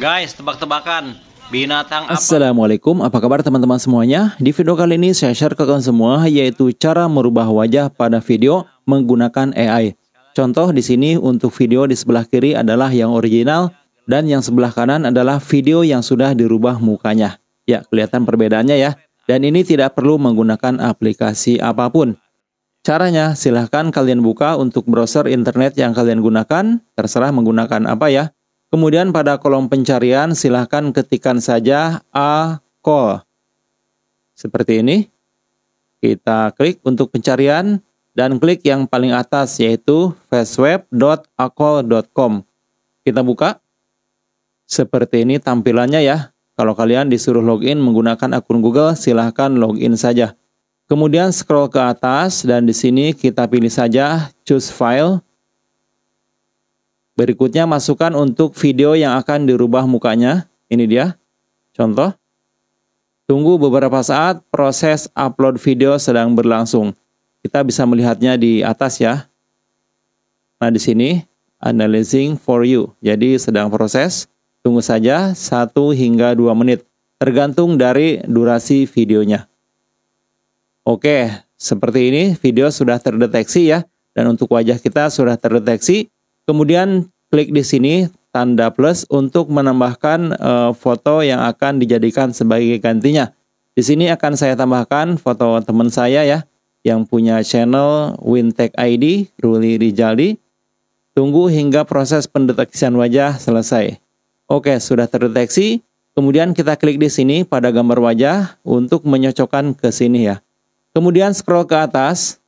Guys, tebak-tebakan binatang apa? Assalamualaikum, apa kabar teman-teman semuanya? Di video kali ini saya share ke kalian semua yaitu cara merubah wajah pada video menggunakan AI. Contoh di sini untuk video di sebelah kiri adalah yang original dan yang sebelah kanan adalah video yang sudah dirubah mukanya. Ya, kelihatan perbedaannya ya. Dan ini tidak perlu menggunakan aplikasi apapun. Caranya, silahkan kalian buka untuk browser internet yang kalian gunakan, terserah menggunakan apa ya. Kemudian pada kolom pencarian silahkan ketikkan saja A call. Seperti ini. Kita klik untuk pencarian dan klik yang paling atas yaitu fastweb.acol.com Kita buka. Seperti ini tampilannya ya. Kalau kalian disuruh login menggunakan akun Google, silahkan login saja. Kemudian scroll ke atas dan di sini kita pilih saja choose file Berikutnya masukkan untuk video yang akan dirubah mukanya. Ini dia. Contoh. Tunggu beberapa saat proses upload video sedang berlangsung. Kita bisa melihatnya di atas ya. Nah, di sini analyzing for you. Jadi sedang proses. Tunggu saja 1 hingga 2 menit tergantung dari durasi videonya. Oke, seperti ini video sudah terdeteksi ya dan untuk wajah kita sudah terdeteksi. Kemudian klik di sini tanda plus untuk menambahkan e, foto yang akan dijadikan sebagai gantinya. Di sini akan saya tambahkan foto teman saya ya yang punya channel Wintech ID Ruli Rijali. Tunggu hingga proses pendeteksian wajah selesai. Oke, sudah terdeteksi. Kemudian kita klik di sini pada gambar wajah untuk menyocokkan ke sini ya. Kemudian scroll ke atas.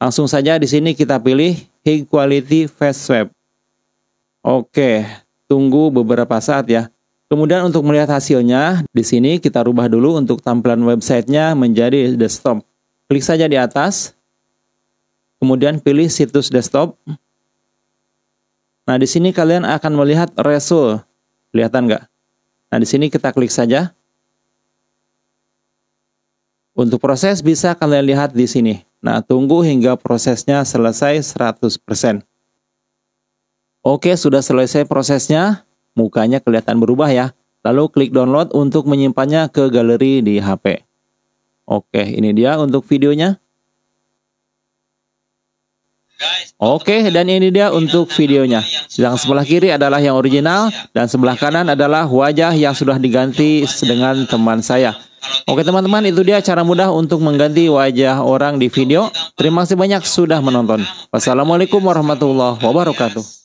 Langsung saja di sini kita pilih High Quality Face Swap. Oke, tunggu beberapa saat ya. Kemudian untuk melihat hasilnya, di sini kita rubah dulu untuk tampilan websitenya menjadi desktop. Klik saja di atas, kemudian pilih situs desktop. Nah, di sini kalian akan melihat result. Kelihatan nggak? Nah, di sini kita klik saja. Untuk proses bisa kalian lihat di sini. Nah, tunggu hingga prosesnya selesai 100%. Oke, sudah selesai prosesnya. Mukanya kelihatan berubah ya. Lalu klik download untuk menyimpannya ke galeri di HP. Oke, ini dia untuk videonya. Oke, dan ini dia untuk videonya. Yang sebelah kiri adalah yang original, dan sebelah kanan adalah wajah yang sudah diganti dengan teman saya. Oke teman-teman, itu dia cara mudah untuk mengganti wajah orang di video. Terima kasih banyak sudah menonton. Wassalamualaikum warahmatullahi wabarakatuh.